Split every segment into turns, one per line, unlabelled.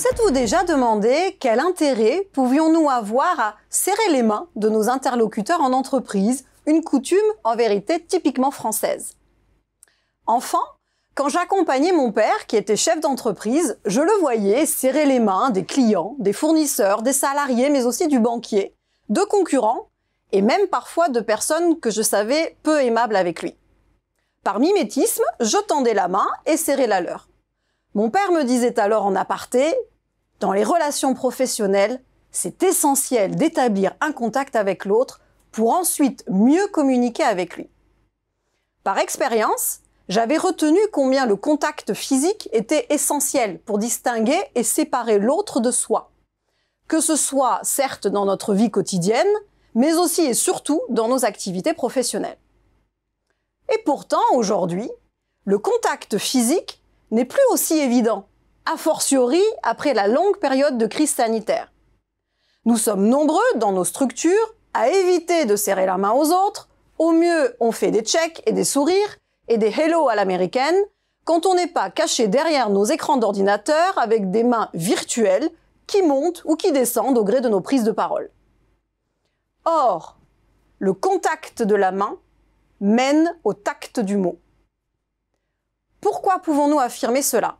Vous êtes-vous déjà demandé quel intérêt pouvions-nous avoir à serrer les mains de nos interlocuteurs en entreprise, une coutume en vérité typiquement française Enfant, quand j'accompagnais mon père, qui était chef d'entreprise, je le voyais serrer les mains des clients, des fournisseurs, des salariés, mais aussi du banquier, de concurrents, et même parfois de personnes que je savais peu aimables avec lui. Par mimétisme, je tendais la main et serrais la leur. Mon père me disait alors en aparté, dans les relations professionnelles, c'est essentiel d'établir un contact avec l'autre pour ensuite mieux communiquer avec lui. Par expérience, j'avais retenu combien le contact physique était essentiel pour distinguer et séparer l'autre de soi. Que ce soit certes dans notre vie quotidienne, mais aussi et surtout dans nos activités professionnelles. Et pourtant, aujourd'hui, le contact physique n'est plus aussi évident, a fortiori après la longue période de crise sanitaire. Nous sommes nombreux dans nos structures à éviter de serrer la main aux autres, au mieux on fait des checks et des sourires et des hello à l'américaine, quand on n'est pas caché derrière nos écrans d'ordinateur avec des mains virtuelles qui montent ou qui descendent au gré de nos prises de parole. Or, le contact de la main mène au tact du mot. Pourquoi pouvons-nous affirmer cela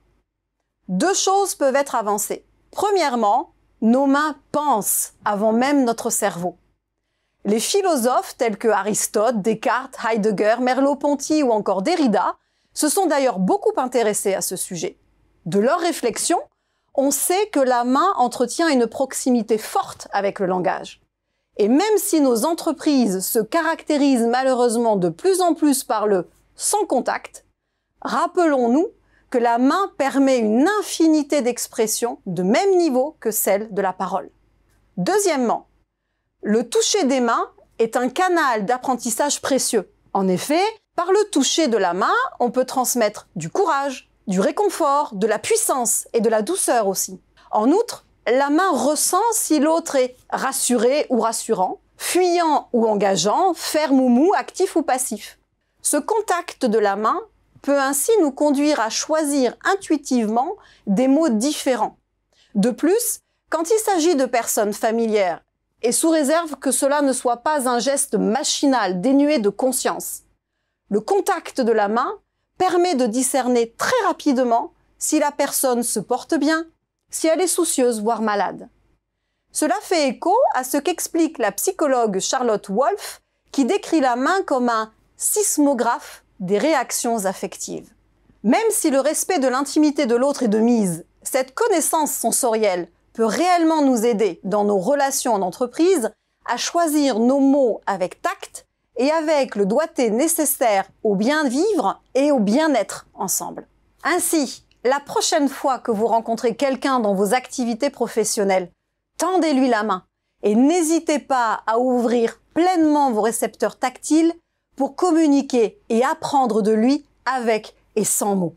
Deux choses peuvent être avancées. Premièrement, nos mains pensent avant même notre cerveau. Les philosophes tels que Aristote, Descartes, Heidegger, Merleau-Ponty ou encore Derrida se sont d'ailleurs beaucoup intéressés à ce sujet. De leurs réflexions, on sait que la main entretient une proximité forte avec le langage. Et même si nos entreprises se caractérisent malheureusement de plus en plus par le sans contact, Rappelons-nous que la main permet une infinité d'expressions de même niveau que celle de la parole. Deuxièmement, le toucher des mains est un canal d'apprentissage précieux. En effet, par le toucher de la main, on peut transmettre du courage, du réconfort, de la puissance et de la douceur aussi. En outre, la main ressent si l'autre est rassuré ou rassurant, fuyant ou engageant, ferme ou mou, actif ou passif. Ce contact de la main peut ainsi nous conduire à choisir intuitivement des mots différents. De plus, quand il s'agit de personnes familières, et sous réserve que cela ne soit pas un geste machinal dénué de conscience, le contact de la main permet de discerner très rapidement si la personne se porte bien, si elle est soucieuse, voire malade. Cela fait écho à ce qu'explique la psychologue Charlotte Wolff, qui décrit la main comme un sismographe des réactions affectives. Même si le respect de l'intimité de l'autre est de mise, cette connaissance sensorielle peut réellement nous aider dans nos relations en entreprise à choisir nos mots avec tact et avec le doigté nécessaire au bien vivre et au bien-être ensemble. Ainsi, la prochaine fois que vous rencontrez quelqu'un dans vos activités professionnelles, tendez-lui la main et n'hésitez pas à ouvrir pleinement vos récepteurs tactiles pour communiquer et apprendre de lui avec et sans mots.